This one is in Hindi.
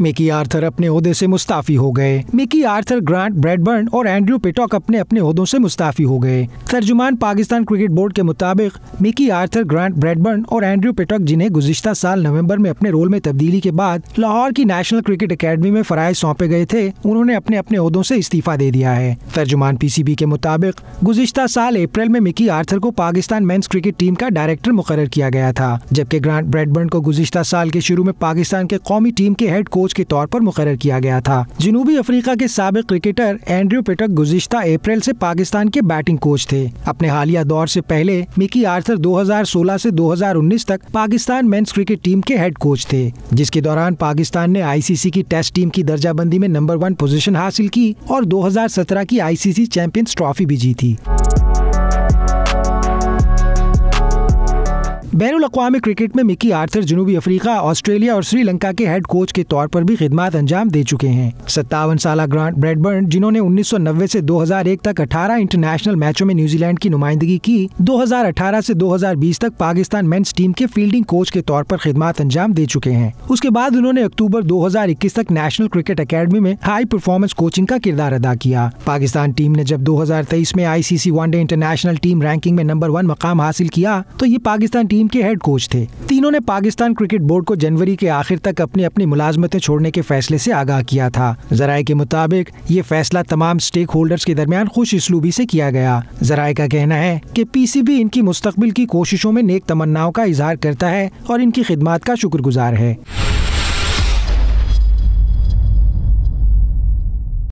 मिकी आर्थर अपने ओहदे से मुस्ताफी हो गए मिकी आर्थर ग्रांट ब्रेडबर्न और एंड्रू पिटॉक अपने अपने ओहदों से मुस्ताफी हो गए तर्जुमान पाकिस्तान क्रिकेट बोर्ड के मुताबिक मिकी आर्थर ग्रांट ब्रेडबर्न और एंड्रू पिटॉक जिन्हें गुजशत साल नवम्बर में अपने रोल में तब्दीली के बाद लाहौर की नेशनल क्रिकेट अकेडमी में फरज सौंपे गए थे उन्होंने अपने अपने ओहदों से इस्तीफा दे दिया है तर्जुमान पीसीबी के मुताबिक गुजशत साल अप्रैल में मिकी आर्थर को पाकिस्तान मेंस क्रिकेट टीम का डायरेक्टर मुकर किया गया था जबकि ग्रांट ब्रेडबर्न को गुजशत साल के शुरू में पाकिस्तान के कौमी टीम के हेड कोच कोच के तौर पर मुकर किया गया था जनूबी अफ्रीका के सबक क्रिकेटर एंड्रयू पेटक गुजशत अप्रैल से पाकिस्तान के बैटिंग कोच थे अपने हालिया दौर से पहले मिकी आर्थर 2016 से 2019 तक पाकिस्तान मेंस क्रिकेट टीम के हेड कोच थे जिसके दौरान पाकिस्तान ने आईसीसी की टेस्ट टीम की दर्जाबंदी में नंबर वन पोजीशन हासिल की और 2017 की आईसीसी चैंपियंस ट्रॉफी भी जीती बैन अवी क्रिकेट में मिकी आर्थर जनूबी अफ्रीका ऑस्ट्रेलिया और श्रीलंका के हेड कोच के तौर पर भी खिदमत अंजाम दे चुके हैं सत्तावन साल ग्रांट ब्रेडबर्न जिन्होंने दो से 2001 तक 18 इंटरनेशनल मैचों में न्यूजीलैंड की नुमाइंदगी की 2018 से 2020 तक पाकिस्तान मेंस टीम के फील्डिंग कोच के तौर पर खिदमत अंजाम दे चुके हैं उसके बाद उन्होंने अक्टूबर 2021 तक नेशनल क्रिकेट अकेडमी में हाई परफॉर्मेंस कोचिंग का किरदार अदा किया पाकिस्तान टीम ने जब तेईस में ICC one day international team ranking में नंबर वन मकाम हासिल किया तो ये पाकिस्तान टीम टीम के हेड कोच थे तीनों ने पाकिस्तान क्रिकेट बोर्ड को जनवरी के आखिर तक अपनी अपनी मुलाजमतें छोड़ने के फैसले से आगाह किया था जराये के मुताबिक ये फैसला तमाम स्टेक होल्डर्स के दरमियान खुश इसलूबी से किया गया जराये का कहना है कि पीसीबी इनकी मुस्तबिल की कोशिशों में नेक तमन्नाओं का इजहार करता है और इनकी खिदमत का शुक्रगुजार है